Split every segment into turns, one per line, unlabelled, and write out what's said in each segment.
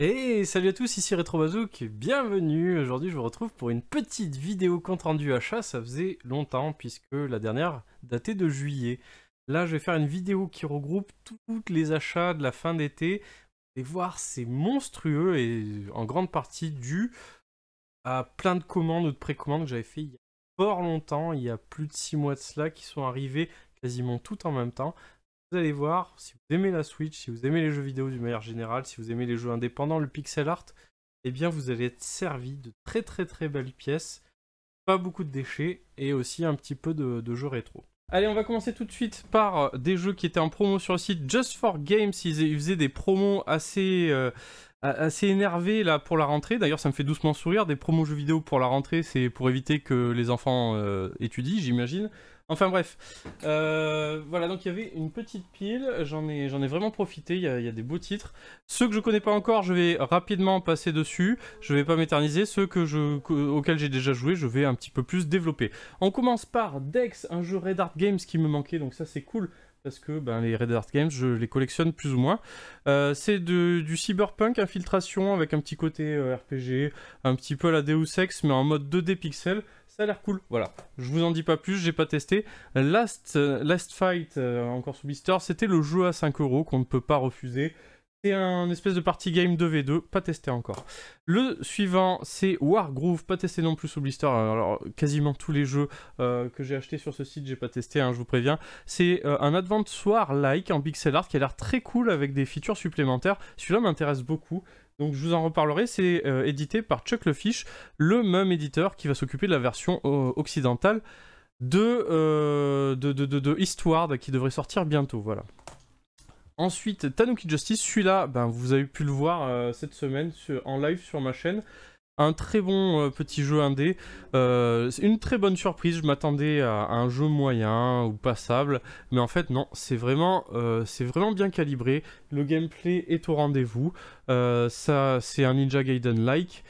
Et salut à tous, ici RetroBazook, bienvenue Aujourd'hui je vous retrouve pour une petite vidéo compte rendu achat, ça faisait longtemps puisque la dernière datait de juillet. Là je vais faire une vidéo qui regroupe toutes les achats de la fin d'été. Et voir, c'est monstrueux et en grande partie dû à plein de commandes ou de précommandes que j'avais fait il y a fort longtemps, il y a plus de 6 mois de cela, qui sont arrivées quasiment toutes en même temps vous allez voir, si vous aimez la Switch, si vous aimez les jeux vidéo d'une manière générale, si vous aimez les jeux indépendants, le pixel art, eh bien vous allez être servi de très très très belles pièces, pas beaucoup de déchets et aussi un petit peu de, jeux rétro. Allez, on va commencer tout de suite par euh, des jeux qui étaient en promo sur le site Just for Games. Ils, faisaient des promos assez, euh, assez énervés là pour la rentrée. D'ailleurs, ça me fait doucement sourire. Des promos jeux vidéo pour la rentrée, c'est pour éviter que les enfants euh, étudient, j'imagine. Enfin bref, euh, voilà donc il y avait une petite pile, j'en ai, j'en ai vraiment profité, il y, a, des beaux titres. Ceux que je connais pas encore, je vais rapidement passer dessus, je vais pas m'éterniser, ceux que je, auxquels j'ai déjà joué, je vais un petit peu plus développer. On commence par Dex, un jeu Red Art Games qui me manquait, donc ça c'est cool parce que ben, les Red Art Games, je les collectionne plus ou moins. Euh, c'est du cyberpunk infiltration avec un petit côté euh, RPG, un petit peu à la Deus Ex, mais en mode 2D pixel ça a l'air cool. Voilà, je vous en dis pas plus, j'ai pas testé. Last, euh, Last Fight, euh, encore sous blister, c'était le jeu à 5 euros qu'on ne peut pas refuser. C'est un espèce de party game 2v2, pas testé encore. Le suivant, c'est Wargroove, pas testé non plus sous blister. Alors, quasiment tous les jeux euh, que j'ai achetés sur ce site, j'ai pas testé, hein, je vous préviens. C'est un Advent soir like en pixel art qui a l'air très cool avec des features supplémentaires. Celui-là m'intéresse beaucoup. Donc je vous en reparlerai, c'est euh, édité par Chuck Lefish, le même éditeur qui va s'occuper de la version euh, occidentale euh, de, de, de, qui devrait sortir bientôt, voilà. Ensuite, Tanuki Justice, celui-là, ben, vous avez pu le voir cette semaine en live sur ma chaîne un très bon euh, petit jeu indé. Euh, une très bonne surprise. Je m'attendais à, un jeu moyen ou passable, mais en fait non, c'est vraiment, euh, vraiment bien calibré. Le gameplay est au rendez-vous. ça, c'est un Ninja Gaiden-like.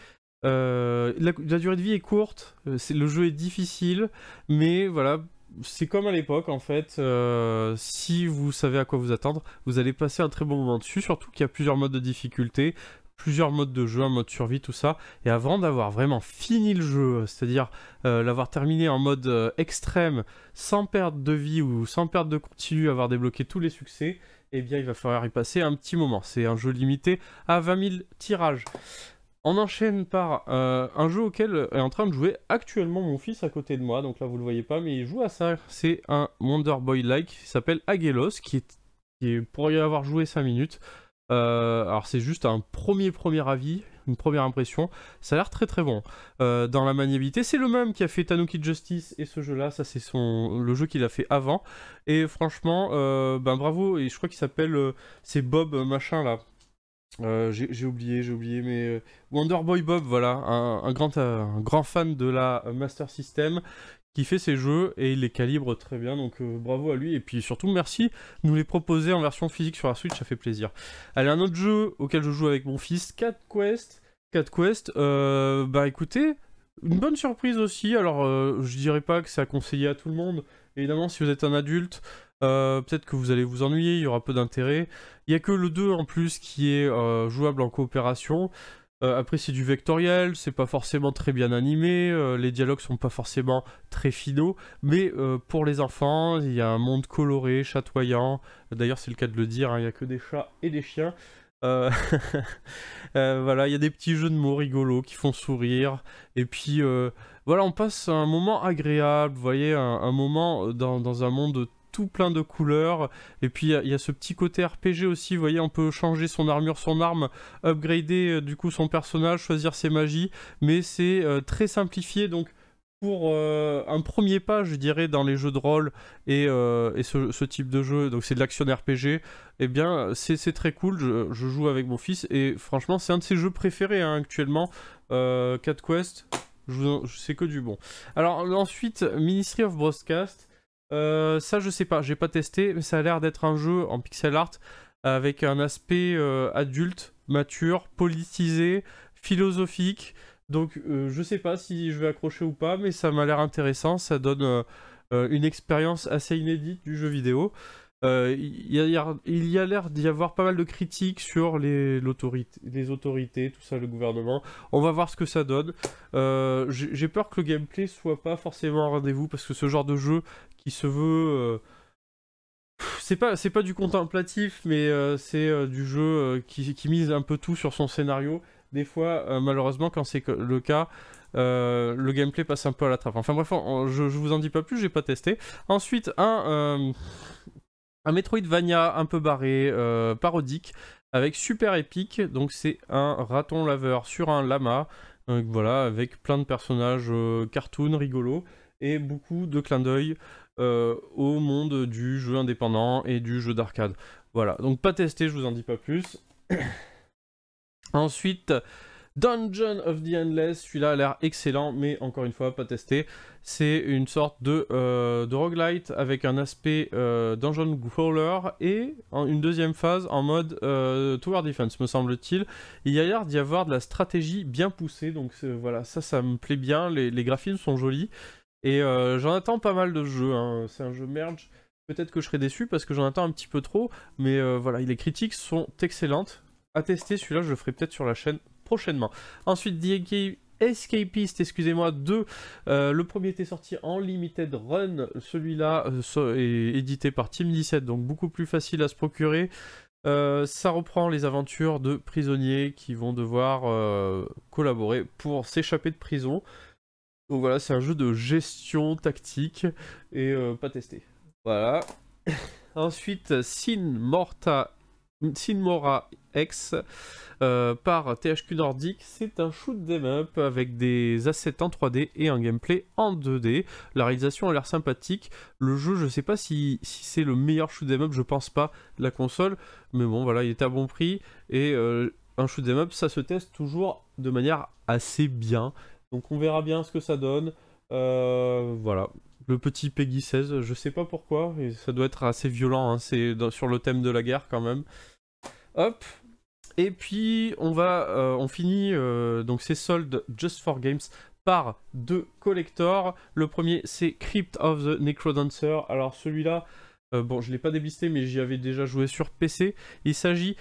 La, durée de vie est courte. le jeu est difficile, mais voilà. C'est comme à l'époque en fait, si vous savez à quoi vous attendre, vous allez passer un très bon moment dessus, surtout qu'il y a plusieurs modes de difficulté, plusieurs modes de jeu, un mode survie, tout ça. Et avant d'avoir vraiment fini le jeu, euh, c'est-à-dire euh, l'avoir terminé en mode euh, extrême, sans perte de vie ou sans perte de continu, avoir débloqué tous les succès, eh bien il va falloir y passer un petit moment. C'est un jeu limité à 20 000 tirages. On enchaîne par un jeu auquel est en train de jouer actuellement mon fils à côté de moi. Donc là, vous le voyez pas, mais il joue à ça. C'est un Wonder Boy-like qui s'appelle Agelos, qui est, y avoir joué 5 minutes. Euh, alors c'est juste un premier premier avis, une première impression. Ça a l'air très très bon. Euh, dans la maniabilité, c'est le même qui a fait Tanuki Justice et ce jeu-là, ça c'est son le jeu qu'il a fait avant. Et franchement, euh, ben bravo. Et je crois qu'il s'appelle c'est Bob machin là. j'ai oublié, j'ai oublié, mais Wonderboy Bob, voilà, grand, un grand fan de la Master System, qui fait ses jeux et il les calibre très bien, donc euh, bravo à lui. Et puis surtout, merci de nous les proposer en version physique sur la Switch, ça fait plaisir. Allez, un autre jeu auquel je joue avec mon fils, Cat Quest. Cat Quest, euh, bah écoutez, une bonne surprise aussi. Alors, euh, je dirais pas que c'est à conseiller à tout le monde. Évidemment, si vous êtes un adulte, peut-être que vous allez vous ennuyer, il y aura peu d'intérêt. Il n'y a que le 2 en plus qui est jouable en coopération. Euh, après, c'est du vectoriel, c'est pas forcément très bien animé, euh, les dialogues sont pas forcément très finaux, mais euh, pour les enfants, il y a un monde coloré, chatoyant. D'ailleurs, c'est le cas de le dire, hein, il y n'y a que des chats et des chiens. voilà, il y a des petits jeux de mots rigolos qui font sourire. Et puis, voilà, on passe un moment agréable, vous voyez, un, moment dans, dans un monde plein de couleurs. Et puis il y, a ce petit côté RPG aussi, vous voyez, on peut changer son armure, son arme, upgrader euh, du coup son personnage, choisir ses magies, mais c'est euh, très simplifié donc pour euh, un premier pas, je dirais, dans les jeux de rôle et, ce, type de jeu, donc c'est de l'action RPG, et eh bien c'est très cool, je, joue avec mon fils et franchement c'est un de ses jeux préférés hein, actuellement, 4 Quest, je, sais que du bon. Alors ensuite, Ministry of Broadcast, euh, ça, je sais pas, j'ai pas testé, mais ça a l'air d'être un jeu en pixel art avec un aspect euh, adulte, mature, politisé, philosophique. Donc, euh, je sais pas si je vais accrocher ou pas, mais ça m'a l'air intéressant. Ça donne une expérience assez inédite du jeu vidéo. il y a, l'air d'y avoir pas mal de critiques sur les, les autorités, tout ça, le gouvernement. On va voir ce que ça donne. j'ai peur que le gameplay soit pas forcément un rendez-vous parce que ce genre de jeu, se veut euh, c'est pas c'est pas du contemplatif mais euh, c'est euh, du jeu qui, qui, mise un peu tout sur son scénario des fois malheureusement quand c'est le cas le gameplay passe un peu à la trappe enfin bref je, vous en dis pas plus j'ai pas testé ensuite un un Metroidvania un peu barré parodique avec super épique donc c'est un raton laveur sur un lama voilà avec plein de personnages cartoon rigolos et beaucoup de clins d'œil euh, au monde du jeu indépendant et du jeu d'arcade. Voilà, donc pas testé, je vous en dis pas plus. Ensuite, Dungeon of the Endless, celui-là a l'air excellent, mais encore une fois, pas testé. C'est une sorte de, euh, roguelite avec un aspect euh, dungeon crawler et une deuxième phase en mode tower defense, me semble-t-il. Il y a l'air d'y avoir de la stratégie bien poussée, donc voilà, ça, ça me plaît bien. Les, les graphismes sont jolis, et euh, j'en attends pas mal de jeux. Hein. C'est un jeu merge. Peut-être que je serai déçu parce que j'en attends un petit peu trop. Mais euh, voilà, les critiques sont excellentes. À tester, celui-là, je le ferai peut-être sur la chaîne prochainement. Ensuite, The Escapist, excusez-moi, 2. Euh, le premier était sorti en limited run. Celui-là est édité par Team 17, donc beaucoup plus facile à se procurer. ça reprend les aventures de prisonniers qui vont devoir collaborer pour s'échapper de prison. Donc voilà, c'est un jeu de gestion tactique et euh, pas testé. Voilà. Ensuite, Sin Morta Sinmora X euh, par THQ Nordic, c'est un shoot 'em up avec des assets en 3D et un gameplay en 2D. La réalisation a l'air sympathique. Le jeu, je ne sais pas si, c'est le meilleur shoot 'em up, je pense pas, la console, mais bon, voilà, il est à bon prix et euh, un shoot 'em up, ça se teste toujours de manière assez bien. Donc on verra bien ce que ça donne. Euh, voilà. Le petit Peggy 16, je sais pas pourquoi, et ça doit être assez violent, hein. c'est sur le thème de la guerre quand même. Hop. Et puis on va, euh, on finit euh, donc ces soldes Just for Games par deux collectors. Le premier c'est Crypt of the Necrodancer. Alors celui-là, bon je l'ai pas déblisté mais j'y avais déjà joué sur PC. Il s'agit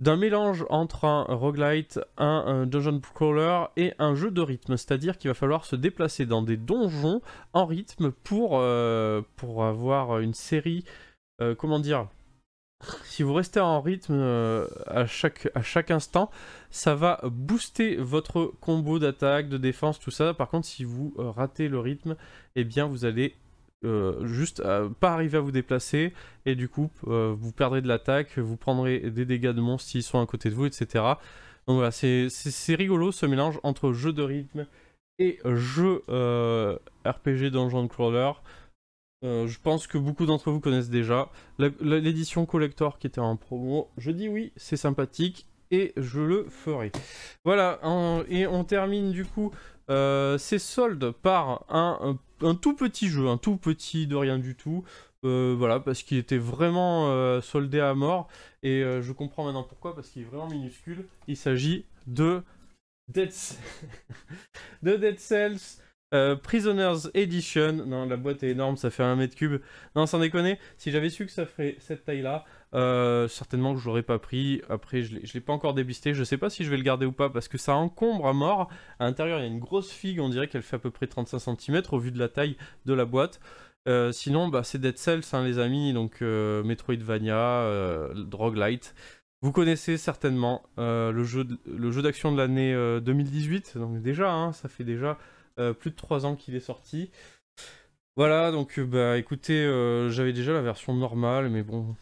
d'un mélange entre un roguelite, un, dungeon crawler et un jeu de rythme, c'est-à-dire qu'il va falloir se déplacer dans des donjons en rythme pour, euh, pour avoir une série, euh, comment dire, si vous restez en rythme euh, à, chaque, à chaque instant, ça va booster votre combo d'attaque, de défense, tout ça. Par contre, si vous ratez le rythme, eh bien vous allez euh, juste pas arriver à vous déplacer et du coup euh, vous perdrez de l'attaque, vous prendrez des dégâts de monstres s'ils sont à côté de vous, etc. Donc voilà, c'est rigolo ce mélange entre jeu de rythme et jeu euh, RPG Dungeon Crawler. je pense que beaucoup d'entre vous connaissent déjà l'édition collector qui était en promo. Je dis oui, c'est sympathique et je le ferai. Voilà, et on termine du coup euh, c'est solde par un, tout petit jeu, un tout petit de rien du tout. Euh, voilà, parce qu'il était vraiment euh, soldé à mort. Et je comprends maintenant pourquoi, parce qu'il est vraiment minuscule. Il s'agit de Dead, de Dead Cells. Prisoners Edition. Non, la boîte est énorme, ça fait un mètre cube. Non, sans déconner, si j'avais su que ça ferait cette taille-là, euh, certainement que je l'aurais pas pris. Après, je l'ai pas encore déblisté. Je sais pas si je vais le garder ou pas parce que ça encombre à mort. À l'intérieur, il y a une grosse figue. On dirait qu'elle fait à peu près 35 cm au vu de la taille de la boîte. Euh, sinon, bah, c'est Dead Cells, hein, les amis. Donc, euh, Metroidvania, euh, Droglight. Vous connaissez certainement le jeu d'action de l'année 2018. Donc, déjà, hein, ça fait déjà plus de 3 ans qu'il est sorti. Voilà, donc bah, écoutez, j'avais déjà la version normale, mais bon,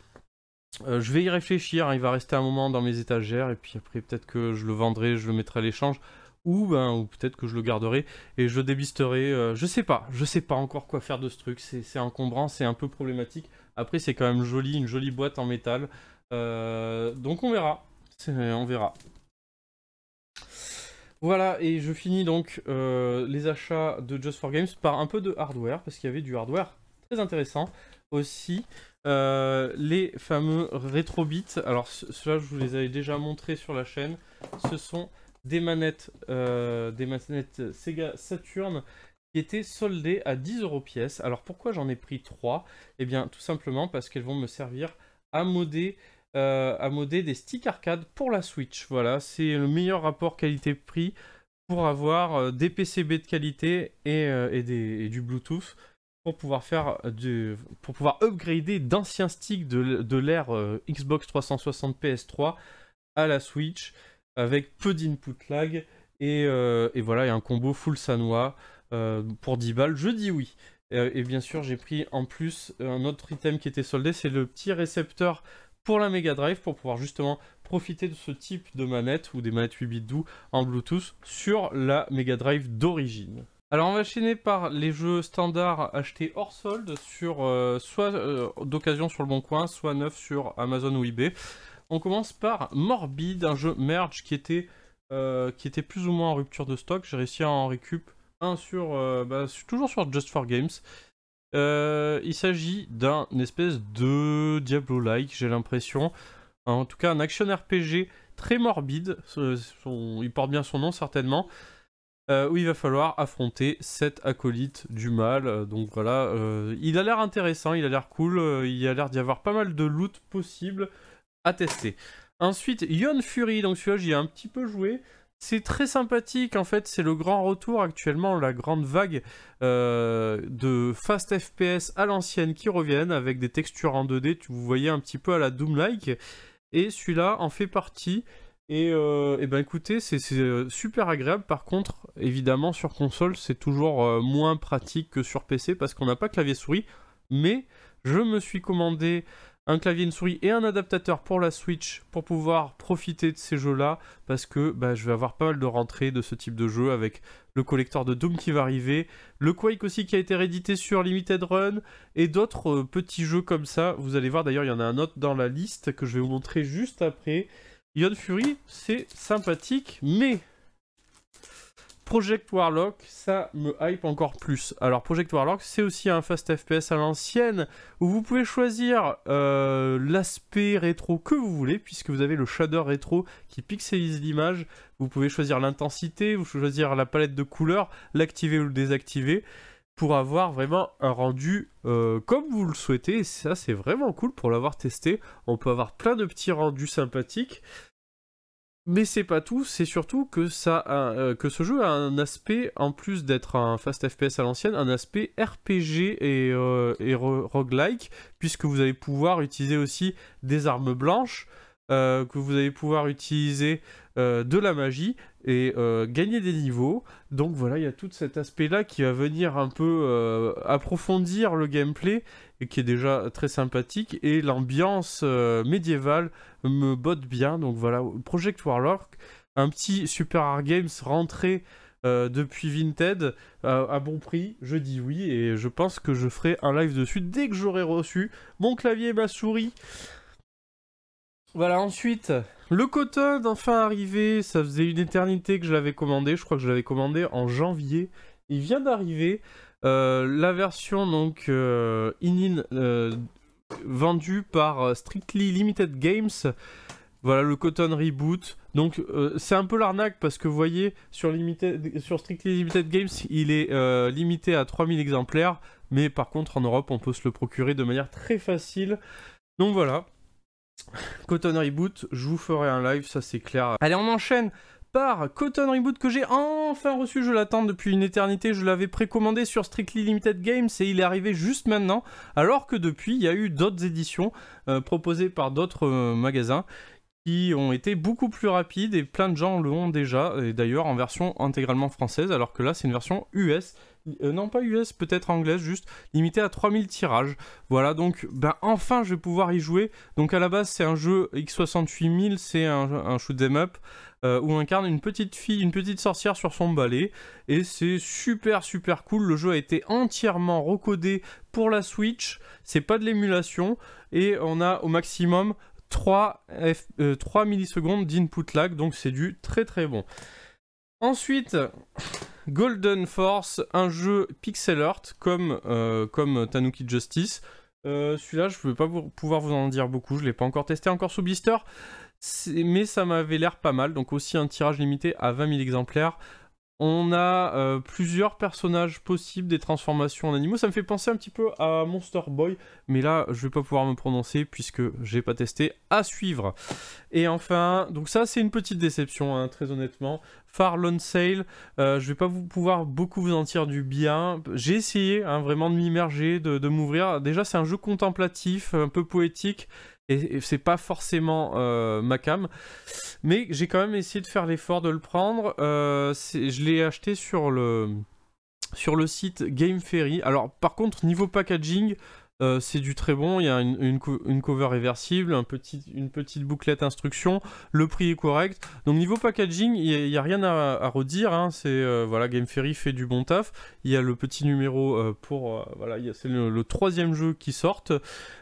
euh, je vais y réfléchir, hein, il va rester un moment dans mes étagères, et puis après peut-être que je le vendrai, je le mettrai à l'échange, ou, ben, ou peut-être que je le garderai, et je débisterai, euh, je sais pas, je sais pas encore quoi faire de ce truc, c'est encombrant, c'est un peu problématique, après c'est quand même joli, une jolie boîte en métal, euh, donc on verra, on verra. Voilà, et je finis donc les achats de Just for Games par un peu de hardware, parce qu'il y avait du hardware très intéressant aussi. Euh, les fameux Retro-Bits, Alors cela, je vous les avais déjà montrés sur la chaîne. Ce sont des manettes, euh, des manettes Sega Saturn qui étaient soldées à 10 euros pièce. Alors pourquoi j'en ai pris 3 Eh bien tout simplement parce qu'elles vont me servir à modder euh, à des sticks arcade pour la Switch. Voilà, c'est le meilleur rapport qualité-prix pour avoir des PCB de qualité et, et du Bluetooth pour pouvoir faire euh, du, pour pouvoir upgrader d'anciens sticks de, de l'ère euh, Xbox 360 PS3 à la Switch avec peu d'input lag et, euh, voilà et un combo full Sanoa pour 10 balles. Je dis oui. et bien sûr j'ai pris en plus un autre item qui était soldé, c'est le petit récepteur pour la Mega Drive pour pouvoir justement profiter de ce type de manette ou des manettes 8 bits doux en Bluetooth sur la Mega Drive d'origine. Alors on va enchaîner par les jeux standards achetés hors solde, sur, euh, soit euh, d'occasion sur le Bon Coin, soit neuf sur Amazon ou eBay. On commence par Morbid, un jeu merge qui était, euh, qui était plus ou moins en rupture de stock. J'ai réussi à en récup un sur, bah, toujours sur Just for Games. il s'agit d'un espèce de Diablo-like, j'ai l'impression. En tout cas, un action RPG très morbide. il porte bien son nom certainement. Euh, où il va falloir affronter cet acolyte du mal. Euh, donc voilà, euh, il a l'air intéressant, il a l'air cool, il a l'air d'y avoir pas mal de loot possible à tester. Ensuite, Ion Fury, donc celui-là j'y ai un petit peu joué. C'est très sympathique en fait, c'est le grand retour actuellement, la grande vague de fast FPS à l'ancienne qui reviennent avec des textures en 2D, vous voyez un petit peu à la Doom-like. Et celui-là en fait partie. Et, euh, ben écoutez, c'est euh, super agréable. Par contre, évidemment, sur console, c'est toujours euh, moins pratique que sur PC parce qu'on n'a pas clavier-souris. Mais je me suis commandé un clavier, une souris et un adaptateur pour la Switch pour pouvoir profiter de ces jeux-là parce que bah, je vais avoir pas mal de rentrées de ce type de jeu avec le collecteur de Doom qui va arriver, le Quake aussi qui a été réédité sur Limited Run et d'autres euh, petits jeux comme ça. Vous allez voir d'ailleurs, il y en a un autre dans la liste que je vais vous montrer juste après. Ion Fury, c'est sympathique, mais Project Warlock, ça me hype encore plus. Alors Project Warlock, c'est aussi un fast FPS à l'ancienne, où vous pouvez choisir euh, l'aspect rétro que vous voulez, puisque vous avez le shader rétro qui pixelise l'image, vous pouvez choisir l'intensité, vous choisir la palette de couleurs, l'activer ou le désactiver pour avoir vraiment un rendu euh, comme vous le souhaitez. Et ça, c'est vraiment cool pour l'avoir testé. On peut avoir plein de petits rendus sympathiques. Mais c'est pas tout, c'est surtout que, ça euh, que ce jeu a un aspect, en plus d'être un fast FPS à l'ancienne, un aspect RPG et, euh, et roguelike, puisque vous allez pouvoir utiliser aussi des armes blanches, euh, que vous allez pouvoir utiliser euh, de la magie et euh, gagner des niveaux. Donc voilà, il y a tout cet aspect-là qui va venir un peu approfondir le gameplay et qui est déjà très sympathique. Et l'ambiance médiévale me botte bien. Donc voilà, Project Warlock, un petit Super hard Games rentré. depuis Vinted à bon prix, je dis oui et je pense que je ferai un live dessus dès que j'aurai reçu mon clavier et ma souris. Voilà, ensuite, le coton enfin arrivé. Ça faisait une éternité que je l'avais commandé. Je crois que je l'avais commandé en janvier. Il vient d'arriver. Euh, la version donc euh, in euh, vendue par Strictly Limited Games. Voilà le Cotton Reboot. Donc c'est un peu l'arnaque parce que vous voyez sur, sur Strictly Limited Games il est limité à 3000 exemplaires. Mais par contre en Europe on peut se le procurer de manière très facile. Donc voilà. Cotton Reboot, je vous ferai un live, ça c'est clair. Allez, on enchaîne par Cotton Reboot que j'ai enfin reçu, je l'attends depuis une éternité, je l'avais précommandé sur Strictly Limited Games et il est arrivé juste maintenant, alors que depuis il y a eu d'autres éditions euh, proposées par d'autres euh, magasins qui ont été beaucoup plus rapides et plein de gens l'ont déjà, et d'ailleurs en version intégralement française, alors que là c'est une version US euh, non pas US, peut-être anglaise, juste limitée à 3000 tirages. Voilà, donc ben, enfin je vais pouvoir y jouer. Donc à la base c'est un jeu X68000, c'est un, shoot 'em up euh, où on incarne une petite fille, une petite sorcière sur son balai. Et c'est super super cool, le jeu a été entièrement recodé pour la Switch, c'est pas de l'émulation, et on a au maximum 3, F... 3 euh, millisecondes d'input lag, donc c'est du très très bon. Ensuite... Golden Force, un jeu pixel art comme, euh, comme Tanuki Justice. Euh, celui-là, je ne vais pas pouvoir vous en dire beaucoup, je ne l'ai pas encore testé, encore sous blister, mais ça m'avait l'air pas mal, donc aussi un tirage limité à 20 000 exemplaires. On a euh, plusieurs personnages possibles des transformations en animaux. Ça me fait penser un petit peu à Monster Boy, mais là, je vais pas pouvoir me prononcer puisque j'ai pas testé. À suivre. Et enfin, donc ça, c'est une petite déception, hein, très honnêtement. Far Lone Sale, euh, je vais pas vous pouvoir beaucoup vous en dire du bien. J'ai essayé hein, vraiment de m'immerger, de m'ouvrir. Déjà, c'est un jeu contemplatif, un peu poétique et c'est pas forcément euh, ma cam. Mais j'ai quand même essayé de faire l'effort de le prendre. Euh, je l'ai acheté sur le, sur le site Game Alors par contre, niveau packaging, euh, c'est du très bon. Il y a une, cover réversible, une petite bouclette instruction. Le prix est correct. Donc niveau packaging, il n'y a, rien à, redire. Hein. C'est voilà, Game fait du bon taf. Il y a le petit numéro pour voilà, c'est le, troisième jeu qui sort.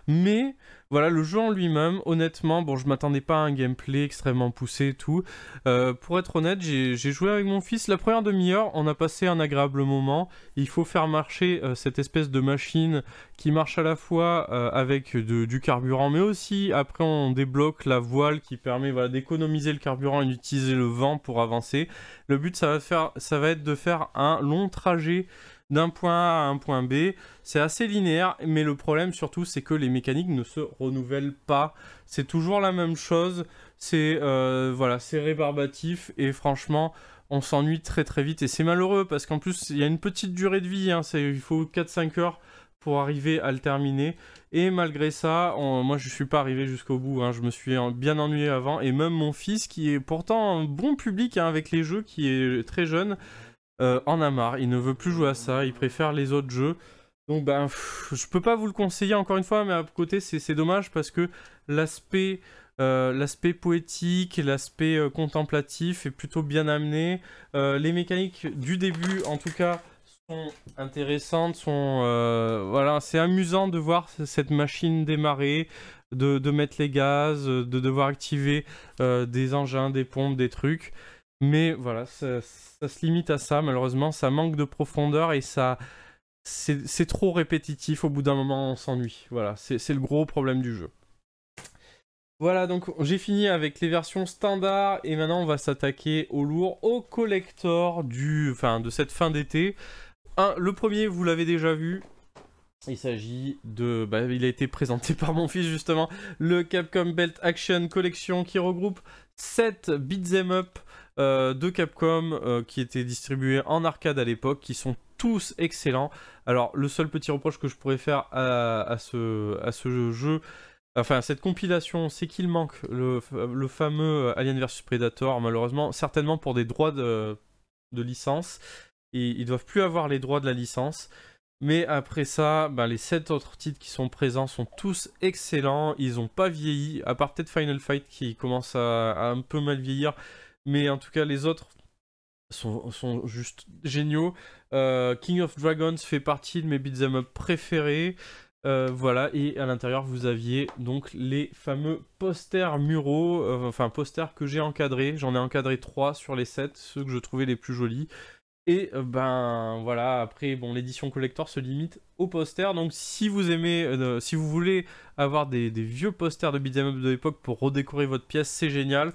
Mais voilà, le jeu en lui-même, honnêtement, bon, je m'attendais pas à un gameplay extrêmement poussé et tout. Euh, pour être honnête, j'ai joué avec mon fils la première demi-heure, on a passé un agréable moment. Il faut faire marcher euh, cette espèce de machine qui marche à la fois euh, avec du carburant, mais aussi après on débloque la voile qui permet voilà, d'économiser le carburant et d'utiliser le vent pour avancer. Le but, ça va, faire, ça va être de faire un long trajet d'un point A à un point B. C'est assez linéaire, mais le problème surtout, c'est que les mécaniques ne se renouvellent pas. C'est toujours la même chose. C'est euh, voilà, c'est rébarbatif et franchement, on s'ennuie très très vite et c'est malheureux parce qu'en plus, il y a une petite durée de vie. Hein. il faut 4-5 heures pour arriver à le terminer. Et malgré ça, moi je ne suis pas arrivé jusqu'au bout, hein. je me suis bien ennuyé avant. Et même mon fils, qui est pourtant un bon public hein, avec les jeux, qui est très jeune, euh, en a marre, il ne veut plus jouer à ça, il préfère les autres jeux. Donc ben, bah, ne je peux pas vous le conseiller encore une fois, mais à côté c'est dommage parce que l'aspect euh, poétique, l'aspect euh, contemplatif est plutôt bien amené. les mécaniques du début, en tout cas, sont intéressantes, sont voilà, c'est amusant de voir cette machine démarrer, de mettre les gaz, de devoir activer des engins, des pompes, des trucs. Mais voilà, ça, se limite à ça, malheureusement. Ça manque de profondeur et ça. C'est trop répétitif. Au bout d'un moment, on s'ennuie. Voilà, c'est le gros problème du jeu. Voilà, donc j'ai fini avec les versions standards et maintenant on va s'attaquer au lourd, au collector du, de cette fin d'été. Le premier, vous l'avez déjà vu, il s'agit de... Bah, il a été présenté par mon fils justement, le Capcom Belt Action Collection qui regroupe 7 beat'em up euh, de Capcom euh, qui étaient distribués en arcade à l'époque, qui sont tous excellents. Alors le seul petit reproche que je pourrais faire à, à ce, à ce jeu, Enfin, cette compilation, c'est qu'il manque le, le, fameux Alien vs Predator, malheureusement, certainement pour des droits de, de licence. Et ils doivent plus avoir les droits de la licence. Mais après ça, ben, les 7 autres titres qui sont présents sont tous excellents. Ils n'ont pas vieilli, à part peut-être Final Fight qui commence à un peu mal vieillir. Mais en tout cas, les autres sont, juste géniaux. Euh, King of Dragons fait partie de mes beat'em up préférés. Euh, voilà, et à l'intérieur, vous aviez donc les fameux posters muraux, euh, enfin posters que j'ai encadrés. J'en ai encadré 3 sur les 7, ceux que je trouvais les plus jolis. Et ben voilà, après, bon, l'édition collector se limite aux posters. Donc si vous aimez, si vous voulez avoir des, des vieux posters de beat'em up de l'époque pour redécorer votre pièce, c'est génial.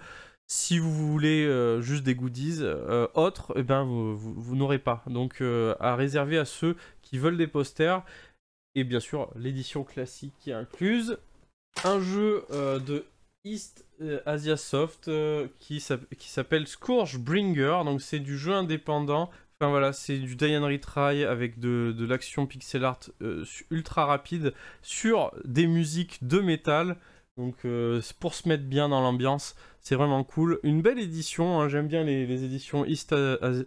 Si vous voulez euh, juste des goodies euh, autres, eh ben vous, n'aurez pas. Donc euh, à réserver à ceux qui veulent des posters. Et bien sûr, l'édition classique qui incluse. Un jeu de East Asia Soft qui s'appelle Scourge Bringer. Donc c'est du jeu indépendant. Enfin voilà, c'est du day retry avec de, de l'action pixel art ultra rapide sur des musiques de métal. Donc euh, pour se mettre bien dans l'ambiance, c'est vraiment cool. Une belle édition, hein, j'aime bien les, éditions East, euh,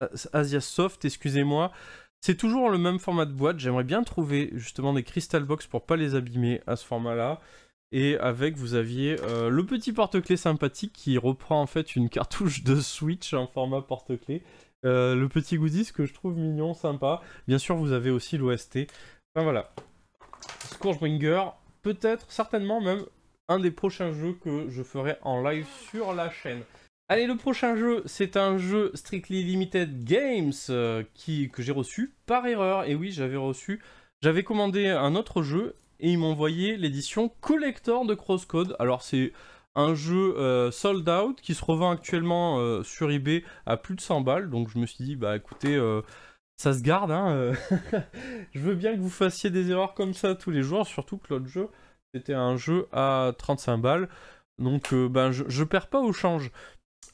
euh, Asia Soft, excusez-moi. C'est toujours le même format de boîte, j'aimerais bien trouver justement des Crystal Box pour pas les abîmer à ce format-là. Et avec, vous aviez le petit porte-clés sympathique qui reprend en fait une cartouche de Switch en format porte clé le petit goodies que je trouve mignon, sympa. Bien sûr, vous avez aussi l'OST. Enfin voilà. Bringer peut-être, certainement même, un des prochains jeux que je ferai en live sur la chaîne. Allez, le prochain jeu, c'est un jeu Strictly Limited Games euh, qui, que j'ai reçu par erreur. Et oui, j'avais reçu, j'avais commandé un autre jeu et ils m'ont envoyé l'édition collector de Crosscode. Alors c'est un jeu euh, sold out qui se revend actuellement euh, sur eBay à plus de 100 balles. Donc je me suis dit, bah écoutez, ça se garde. Hein euh. je veux bien que vous fassiez des erreurs comme ça tous les jours, surtout que l'autre jeu, c'était un jeu à 35 balles. Donc euh, ben, je, perds pas au change.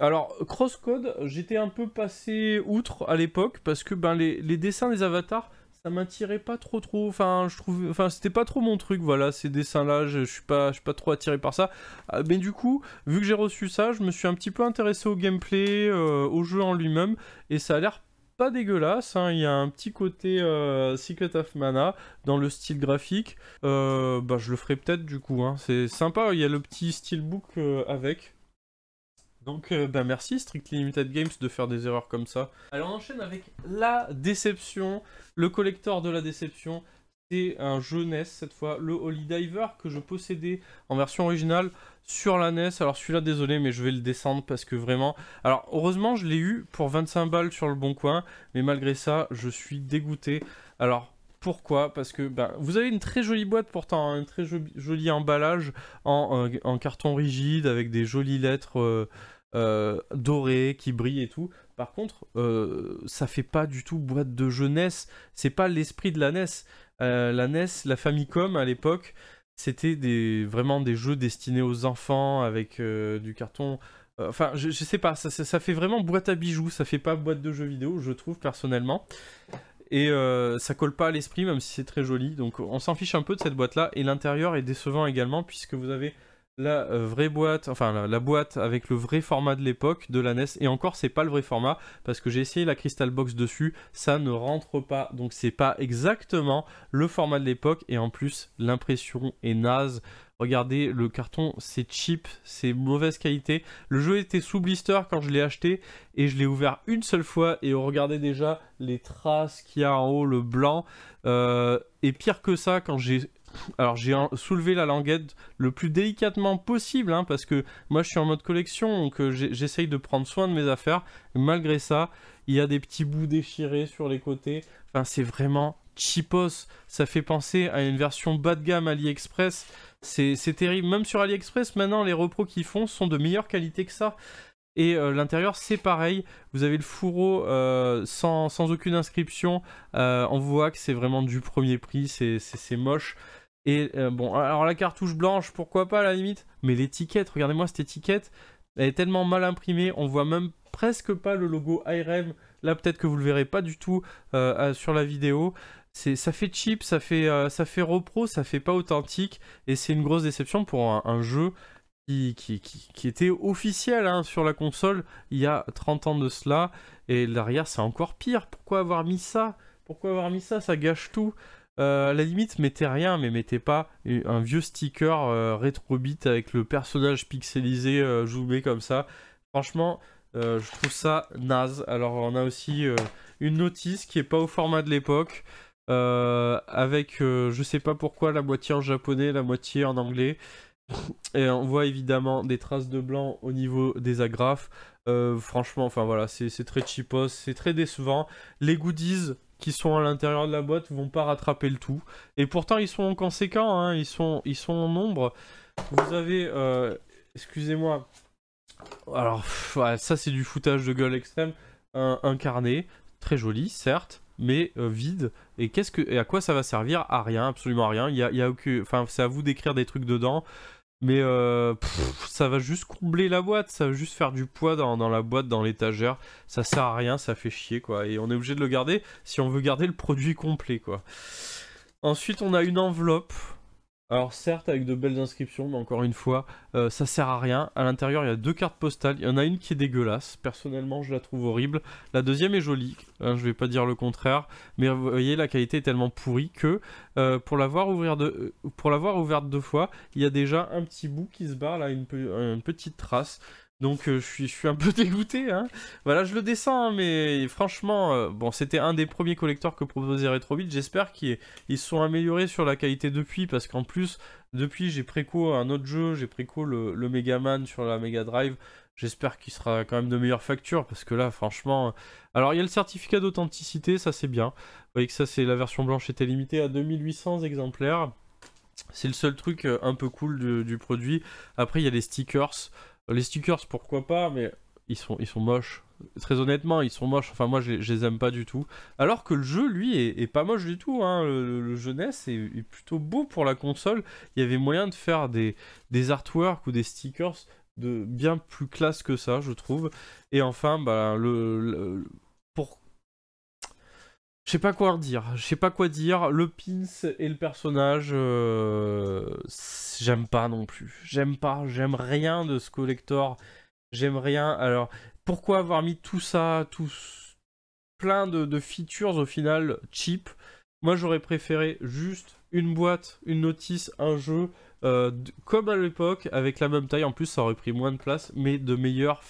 Alors, cross-code, j'étais un peu passé outre à l'époque parce que ben, les, dessins des avatars, ça m'attirait pas trop trop. Enfin, je trouve, enfin, c'était pas trop mon truc. Voilà, ces dessins-là, je, suis pas, je suis pas trop attiré par ça. Ah, mais du coup, vu que j'ai reçu ça, je me suis un petit peu intéressé au gameplay, euh, au jeu en lui-même, et ça a l'air pas dégueulasse. Hein. Il y a un petit côté euh, Secret of Mana dans le style graphique. Euh, bah, je le ferai peut-être du coup. Hein. C'est sympa. Il y a le petit steelbook book euh, avec. Donc, bah, merci Strictly Limited Games de faire des erreurs comme ça. Alors, on enchaîne avec la déception, le collector de la déception, un jeu NES cette fois, le Holy Diver, que je possédais en version originale sur la NES. Alors celui-là, désolé, mais je vais le descendre parce que vraiment... Alors heureusement, je l'ai eu pour 25 balles sur le bon coin, mais malgré ça, je suis dégoûté. Alors pourquoi Parce que ben, vous avez une très jolie boîte pourtant, hein, un très joli, emballage euh, en, carton rigide avec des jolies lettres euh, euh, dorées qui brillent et tout. Par contre, ça fait pas du tout boîte de jeunesse, c'est pas l'esprit de la NES. Euh, la NES, la Famicom à l'époque, c'était des, vraiment des jeux destinés aux enfants avec euh, du carton. Euh, enfin, je, sais pas, ça, ça, fait vraiment boîte à bijoux, ça fait pas boîte de jeux vidéo, je trouve personnellement. Et ça colle pas à l'esprit, même si c'est très joli. Donc on s'en fiche un peu de cette boîte là. Et l'intérieur est décevant également, puisque vous avez la euh, vraie boîte, enfin la, boîte avec le vrai format de l'époque de la NES. Et encore, c'est pas le vrai format parce que j'ai essayé la Crystal Box dessus, ça ne rentre pas. Donc c'est pas exactement le format de l'époque. Et en plus, l'impression est naze. Regardez, le carton, c'est cheap, c'est mauvaise qualité. Le jeu était sous blister quand je l'ai acheté et je l'ai ouvert une seule fois et on déjà les traces qu'il y a en haut, le blanc. Euh, et pire que ça, quand j'ai alors j'ai soulevé la languette le plus délicatement possible, hein, parce que moi je suis en mode collection, donc euh, j'essaye de prendre soin de mes affaires. Malgré ça, il y a des petits bouts déchirés sur les côtés. Enfin, c'est vraiment cheapos. Ça fait penser à une version bas de gamme AliExpress. C'est terrible. Même sur AliExpress, maintenant, les repros qu'ils font sont de meilleure qualité que ça. Et euh, l'intérieur, c'est pareil. Vous avez le fourreau euh, sans, sans, aucune inscription. on voit que c'est vraiment du premier prix. C'est moche. Et euh, bon, alors la cartouche blanche, pourquoi pas à la limite, mais l'étiquette, regardez-moi cette étiquette, elle est tellement mal imprimée, on voit même presque pas le logo IREM. Là, peut-être que vous le verrez pas du tout euh, sur la vidéo. C'est, ça fait cheap, ça fait, euh, ça fait repro, ça fait pas authentique, et c'est une grosse déception pour un, jeu qui, qui, était officiel hein, sur la console il y a 30 ans de cela, et l'arrière c'est encore pire. Pourquoi avoir mis ça Pourquoi avoir mis ça Ça gâche tout. Euh, la limite, mettez rien, mais mettez pas un vieux sticker euh, rétro bit avec le personnage pixelisé euh, comme ça. Franchement, euh, je trouve ça naze. Alors, on a aussi une notice qui est pas au format de l'époque. avec je sais pas pourquoi la moitié en japonais, la moitié en anglais. Et on voit évidemment des traces de blanc au niveau des agrafes. franchement, enfin voilà, c'est très cheapos, c'est très décevant. Les goodies, sont à l'intérieur de la boîte vont pas rattraper le tout. Et pourtant, ils sont conséquents, hein. ils, sont, ils sont en nombre. Vous avez, euh, excusez-moi, alors ça c'est du foutage de gueule extrême, un, carnet, très joli, certes, mais euh, vide. Et qu'est-ce que, et à quoi ça va servir À rien, absolument rien. Il y a, y a aucune, enfin, c'est à vous d'écrire des trucs dedans. Mais euh, ça va juste combler la boîte, ça va juste faire du poids dans, dans la boîte, dans l'étagère. Ça sert à rien, ça fait chier quoi. Et on est obligé de le garder si on veut garder le produit complet quoi. Ensuite, on a une enveloppe alors certes avec de belles inscriptions, mais encore une fois, euh, ça sert à rien. À l'intérieur, il y a deux cartes postales. Il y en a une qui est dégueulasse. Personnellement, je la trouve horrible. La deuxième est jolie. je hein, je vais pas dire le contraire, mais vous voyez, la qualité est tellement pourrie que euh, pour l'avoir euh, ouverte deux fois, il y a déjà un petit bout qui se barre là, une petite trace. Donc euh, je, suis, un peu dégoûté. Hein. Voilà, je le descends, hein, mais franchement, euh, bon, c'était un des premiers collecteurs que proposait Retrobit. J'espère qu'ils sont améliorés sur la qualité depuis, parce qu'en plus, depuis, j'ai préco un autre jeu, j'ai préco le, le Mega Man sur la Mega Drive. J'espère qu'il sera quand même de meilleure facture, parce que là, franchement... Euh, alors, il y a le certificat d'authenticité, ça c'est bien. Vous voyez que ça, c'est la version blanche était limitée à 2800 exemplaires. C'est le seul truc un peu cool du, du produit. Après, il y a les stickers. Les stickers, pourquoi pas, mais ils sont, ils sont moches. Très honnêtement, ils sont moches. Enfin, moi, je, les aime pas du tout. Alors que le jeu, lui, est, pas moche du tout. Hein. Le, jeunesse est, plutôt beau pour la console. Il y avait moyen de faire des, des artworks ou des stickers de bien plus classe que ça, je trouve. Et enfin, bah, le je sais pas quoi dire, je sais pas quoi dire. Le pins et le personnage, euh, j'aime pas non plus. J'aime pas, j'aime rien de ce collector. J'aime rien. Alors, pourquoi avoir mis tout ça, tout plein de, features au final cheap Moi, j'aurais préféré juste une boîte, une notice, un jeu, euh, comme à l'époque, avec la même taille. En plus, ça aurait pris moins de place, mais de meilleures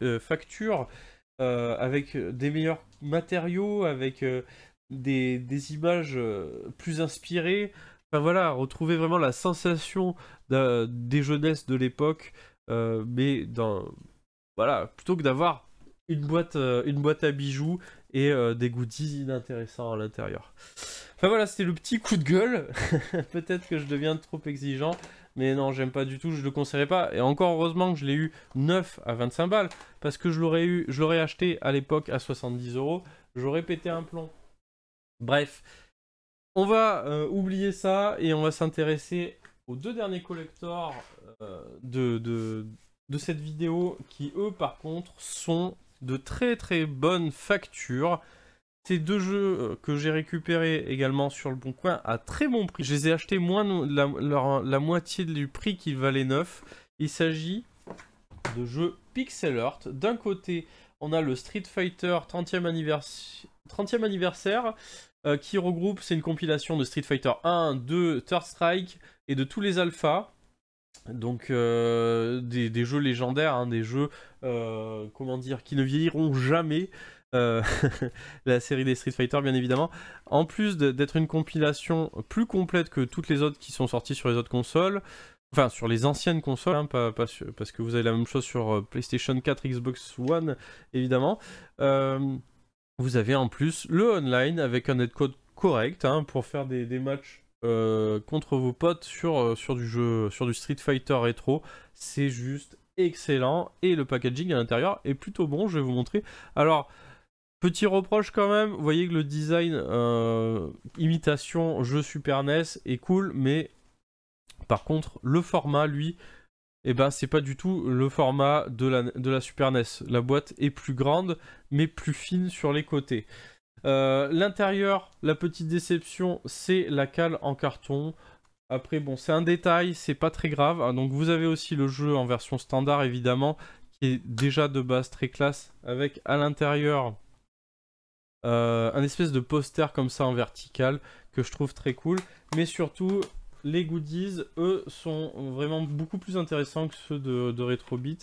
euh, factures, facture. Euh, avec euh, des meilleurs matériaux, avec euh, des, images plus inspirées. Enfin voilà, retrouver vraiment la sensation des jeunesses de l'époque, mais dans voilà, plutôt que d'avoir une boîte, une boîte à bijoux et des goodies inintéressants à l'intérieur. Enfin voilà, c'était le petit coup de gueule. Peut-être que je deviens trop exigeant. Mais non, j'aime pas du tout, je le conseillerais pas. Et encore heureusement que je l'ai eu neuf à 25 balles, parce que je l'aurais acheté à l'époque à 70 euros, j'aurais pété un plomb. Bref, on va euh, oublier ça et on va s'intéresser aux deux derniers collectors euh, de, cette vidéo qui, eux, par contre, sont de très très bonnes factures. Ces deux jeux euh, que j'ai récupérés également sur le bon coin à très bon prix. Je les ai achetés moins la, moitié du prix qu'ils valaient neuf. Il s'agit de jeux pixel art. D'un côté, on a le Street Fighter 30e, anniversaire euh, qui regroupe, c'est une compilation de Street Fighter 1, 2, Third Strike et de tous les alphas. Donc euh, des, jeux légendaires, hein, des jeux comment dire qui ne vieilliront jamais. Euh, la série des Street Fighter, bien évidemment. En plus d'être une compilation plus complète que toutes les autres qui sont sorties sur les autres consoles, enfin sur les anciennes consoles, hein, parce que vous avez la même chose sur euh, PlayStation 4, Xbox One, évidemment. Euh, vous avez en plus le online avec un netcode correct hein, pour faire des, matchs contre vos potes sur, sur du jeu, sur du Street Fighter rétro. C'est juste excellent et le packaging à l'intérieur est plutôt bon. Je vais vous montrer. Alors Petit reproche quand même, vous voyez que le design euh, imitation jeu Super NES est cool, mais par contre le format lui, eh ben c'est pas du tout le format de la, de la Super NES. La boîte est plus grande, mais plus fine sur les côtés. Euh, l'intérieur, la petite déception, c'est la cale en carton. Après bon, c'est un détail, c'est pas très grave. Hein. donc vous avez aussi le jeu en version standard évidemment, qui est déjà de base très classe, avec à l'intérieur euh, un espèce de poster comme ça en vertical que je trouve très cool. Mais surtout, les goodies, eux, sont vraiment beaucoup plus intéressants que ceux de, de Retrobit,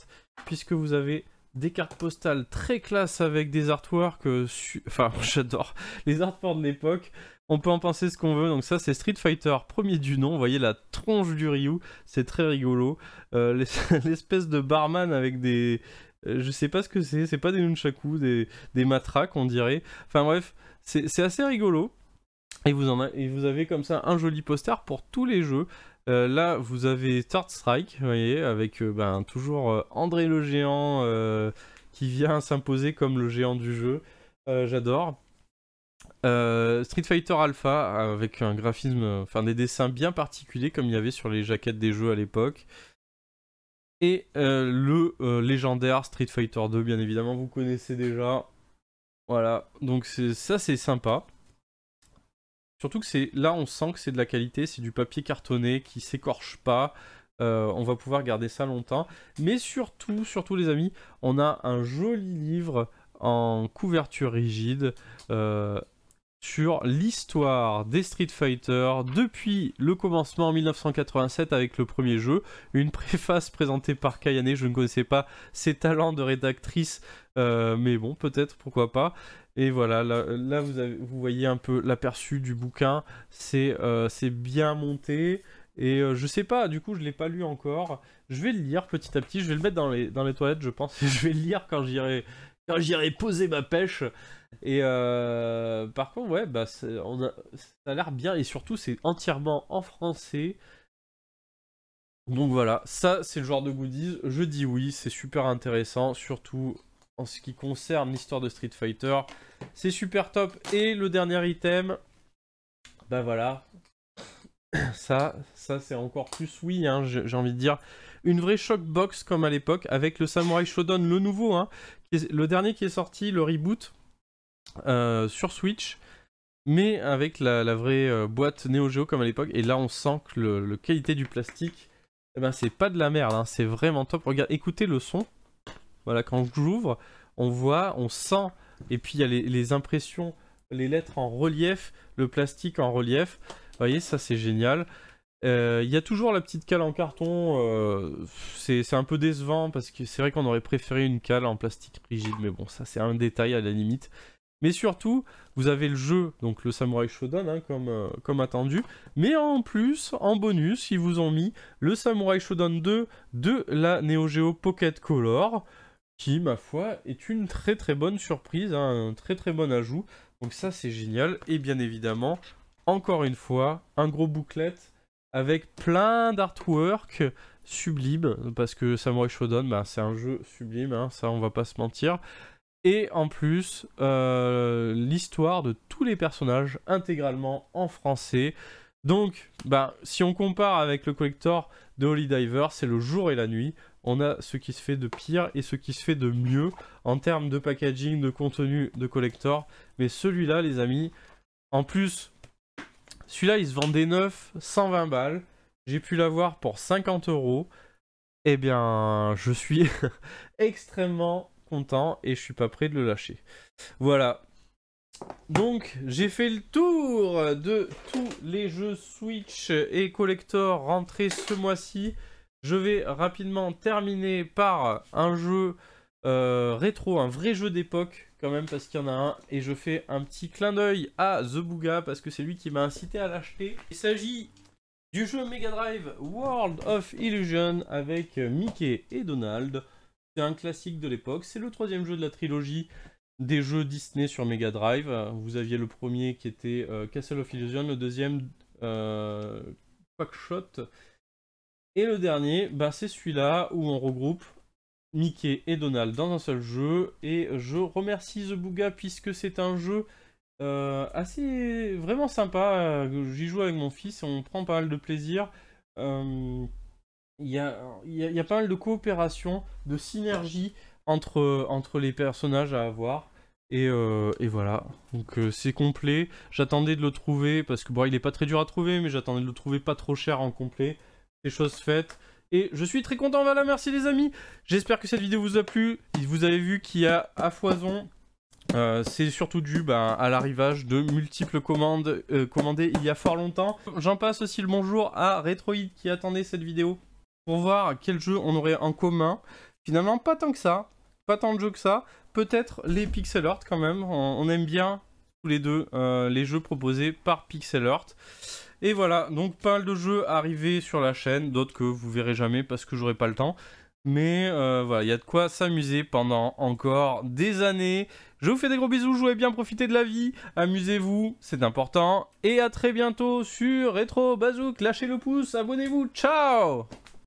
puisque vous avez des cartes postales très classe avec des artworks, euh, enfin j'adore, les artworks de l'époque, on peut en penser ce qu'on veut, donc ça c'est Street Fighter, premier du nom, vous voyez la tronche du Ryu, c'est très rigolo, euh, l'espèce de barman avec des, euh, je sais pas ce que c'est, c'est pas des nunchakus, des, matraques on dirait. Enfin bref, c'est assez rigolo. Et vous, en et vous avez comme ça un joli poster pour tous les jeux. Euh, là, vous avez Third Strike, vous voyez, avec euh, ben, toujours André le géant qui vient s'imposer comme le géant du jeu. J'adore. Street Fighter Alpha avec un graphisme, enfin des dessins bien particuliers comme il y avait sur les jaquettes des jeux à l'époque. Et euh, le euh, légendaire Street Fighter 2, bien évidemment, vous connaissez déjà. Voilà, donc ça c'est sympa. Surtout que c'est là on sent que c'est de la qualité, c'est du papier cartonné qui s'écorche pas. Euh, on va pouvoir garder ça longtemps. Mais surtout, surtout les amis, on a un joli livre en couverture rigide. Euh, sur l'histoire des Street Fighter depuis le commencement en 1987 avec le premier jeu, une préface présentée par Kayane, je ne connaissais pas ses talents de rédactrice, euh, mais bon, peut-être, pourquoi pas. Et voilà, là, vous, vous, voyez un peu l'aperçu du bouquin, c'est euh, bien monté, et euh, je sais pas, du coup, je l'ai pas lu encore. Je vais le lire petit à petit. Je vais le mettre dans les, toilettes, je pense. je vais le lire quand j'irai poser ma pêche. Et euh, par contre, ouais, bah, ça a l'air bien et surtout, c'est entièrement en français. Donc voilà, ça c'est le genre de goodies. Je dis oui, c'est super intéressant, surtout en ce qui concerne l'histoire de Street Fighter. C'est super top. Et le dernier item, bah voilà, ça, ça c'est encore plus oui, hein, j'ai envie de dire. Une vraie shockbox comme à l'époque, avec le Samurai Shodown, le nouveau, hein, le dernier qui est sorti, le reboot. Euh, sur Switch, mais avec la, vraie euh, boîte Neo Geo comme à l'époque. Et là, on sent que le, qualité du plastique, eh ben, c'est pas de la merde, hein. c'est vraiment top. Regarde, écoutez le son. Voilà, quand j'ouvre, on voit, on sent, et puis il y a les, impressions, les lettres en relief, le plastique en relief. Vous voyez, ça c'est génial. Euh, il y a toujours la petite cale en carton, c'est un peu décevant parce que c'est vrai qu'on aurait préféré une cale en plastique rigide, mais bon, ça c'est un détail à la limite. Mais surtout, vous avez le jeu, donc le Samurai Shodown, hein, comme, euh, comme, attendu. Mais en plus, en bonus, ils vous ont mis le Samurai Shodown 2 de la Neo Geo Pocket Color, qui, ma foi, est une très très bonne surprise, hein, un très très bon ajout. Donc ça, c'est génial. Et bien évidemment, encore une fois, un gros bouclette avec plein d'artwork sublime, parce que Samurai Shodown, bah, c'est un jeu sublime, hein, ça on va pas se mentir. Et en plus, euh, l'histoire de tous les personnages intégralement en français. Donc, bah, si on compare avec le collector de Holy Diver, c'est le jour et la nuit. On a ce qui se fait de pire et ce qui se fait de mieux en termes de packaging, de contenu, de collector. Mais celui-là, les amis, en plus, celui-là, il se vendait neuf, 120 balles. J'ai pu l'avoir pour 50 euros. Eh bien, je suis extrêmement content et je suis pas prêt de le lâcher. Voilà. Donc j'ai fait le tour de tous les jeux Switch et collector rentrés ce mois-ci. Je vais rapidement terminer par un jeu euh, rétro, un vrai jeu d'époque quand même parce qu'il y en a un et je fais un petit clin d'œil à The Booga parce que c'est lui qui m'a incité à l'acheter. Il s'agit du jeu Mega Drive World of Illusion avec Mickey et Donald. C'est un classique de l'époque. C'est le troisième jeu de la trilogie des jeux Disney sur Mega Drive. Vous aviez le premier qui était euh, Castle of Illusion, le deuxième euh, Et le dernier, bah, c'est celui-là où on regroupe Mickey et Donald dans un seul jeu. Et je remercie The Booga puisque c'est un jeu euh, assez vraiment sympa. J'y joue avec mon fils, et on prend pas mal de plaisir. Euh, il y a, pas mal de coopération, de synergie entre, les personnages à avoir. Et, euh, voilà, donc euh, c'est complet. J'attendais de le trouver parce que bon, il est pas très dur à trouver, mais j'attendais de le trouver pas trop cher en complet. C'est chose faites, Et je suis très content, voilà, merci les amis. J'espère que cette vidéo vous a plu. Vous avez vu qu'il y a à foison euh, c'est surtout dû ben, à l'arrivage de multiples commandes commandées il y a fort longtemps. J'en passe aussi le bonjour à Retroid qui attendait cette vidéo pour voir quel jeu on aurait en commun. Finalement, pas tant que ça. Pas tant de jeux que ça. Peut-être les Pixel Art quand même. On, aime bien tous les deux euh, les jeux proposés par Pixel Art. Et voilà, donc pas mal de jeux arrivés sur la chaîne, d'autres que vous verrez jamais parce que j'aurai pas le temps. Mais euh, voilà, il y a de quoi s'amuser pendant encore des années. Je vous fais des gros bisous, jouez bien, profitez de la vie, amusez-vous, c'est important. Et à très bientôt sur Retro Bazook, lâchez le pouce, abonnez-vous, ciao